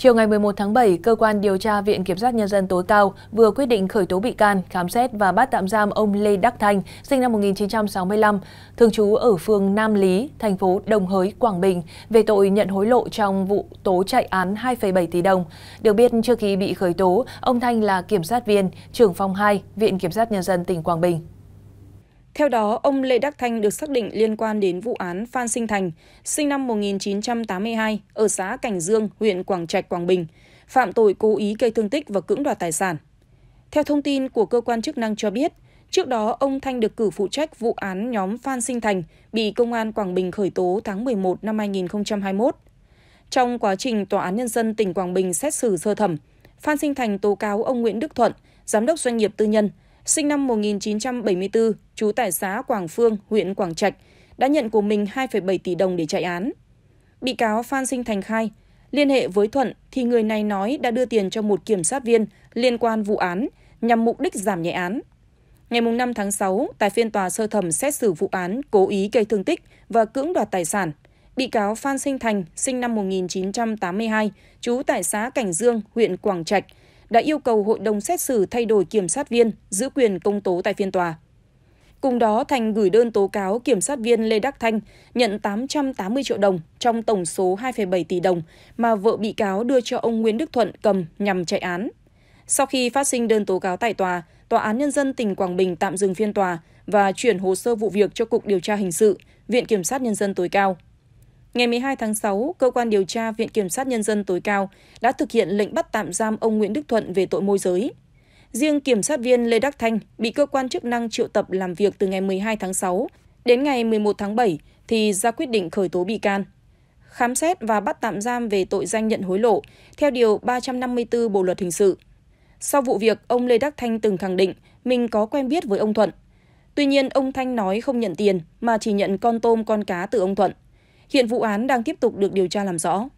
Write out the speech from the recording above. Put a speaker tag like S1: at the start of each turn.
S1: Chiều ngày 11 tháng 7, Cơ quan Điều tra Viện Kiểm sát Nhân dân tối cao vừa quyết định khởi tố bị can, khám xét và bắt tạm giam ông Lê Đắc Thanh, sinh năm 1965, thường trú ở phường Nam Lý, thành phố Đồng Hới, Quảng Bình, về tội nhận hối lộ trong vụ tố chạy án 2,7 tỷ đồng. Được biết, trước khi bị khởi tố, ông Thanh là kiểm sát viên, trưởng phòng 2, Viện Kiểm sát Nhân dân tỉnh Quảng Bình.
S2: Theo đó, ông Lê Đắc Thanh được xác định liên quan đến vụ án Phan Sinh Thành, sinh năm 1982, ở xã Cảnh Dương, huyện Quảng Trạch, Quảng Bình, phạm tội cố ý gây thương tích và cưỡng đoạt tài sản. Theo thông tin của cơ quan chức năng cho biết, trước đó ông Thanh được cử phụ trách vụ án nhóm Phan Sinh Thành bị Công an Quảng Bình khởi tố tháng 11 năm 2021. Trong quá trình Tòa án Nhân dân tỉnh Quảng Bình xét xử sơ thẩm, Phan Sinh Thành tố cáo ông Nguyễn Đức Thuận, giám đốc doanh nghiệp tư nhân, sinh năm 1974, trú tại xã Quảng Phương, huyện Quảng Trạch, đã nhận của mình 2,7 tỷ đồng để chạy án. Bị cáo Phan Sinh Thành khai, liên hệ với Thuận thì người này nói đã đưa tiền cho một kiểm sát viên liên quan vụ án nhằm mục đích giảm nhẹ án. Ngày 5 tháng 6, tại phiên tòa sơ thẩm xét xử vụ án cố ý gây thương tích và cưỡng đoạt tài sản, bị cáo Phan Sinh Thành, sinh năm 1982, trú tại xã Cảnh Dương, huyện Quảng Trạch, đã yêu cầu hội đồng xét xử thay đổi kiểm sát viên giữ quyền công tố tại phiên tòa. Cùng đó, Thành gửi đơn tố cáo kiểm sát viên Lê Đắc Thanh nhận 880 triệu đồng trong tổng số 2,7 tỷ đồng mà vợ bị cáo đưa cho ông Nguyễn Đức Thuận cầm nhằm chạy án. Sau khi phát sinh đơn tố cáo tại tòa, Tòa án Nhân dân tỉnh Quảng Bình tạm dừng phiên tòa và chuyển hồ sơ vụ việc cho Cục Điều tra Hình sự, Viện Kiểm sát Nhân dân tối cao Ngày 12 tháng 6, cơ quan điều tra Viện Kiểm sát Nhân dân tối cao đã thực hiện lệnh bắt tạm giam ông Nguyễn Đức Thuận về tội môi giới. Riêng kiểm sát viên Lê Đắc Thanh bị cơ quan chức năng triệu tập làm việc từ ngày 12 tháng 6 đến ngày 11 tháng 7 thì ra quyết định khởi tố bị can. Khám xét và bắt tạm giam về tội danh nhận hối lộ theo điều 354 Bộ luật hình sự. Sau vụ việc, ông Lê Đắc Thanh từng khẳng định mình có quen biết với ông Thuận. Tuy nhiên, ông Thanh nói không nhận tiền mà chỉ nhận con tôm con cá từ ông Thuận. Hiện vụ án đang tiếp tục được điều tra làm rõ.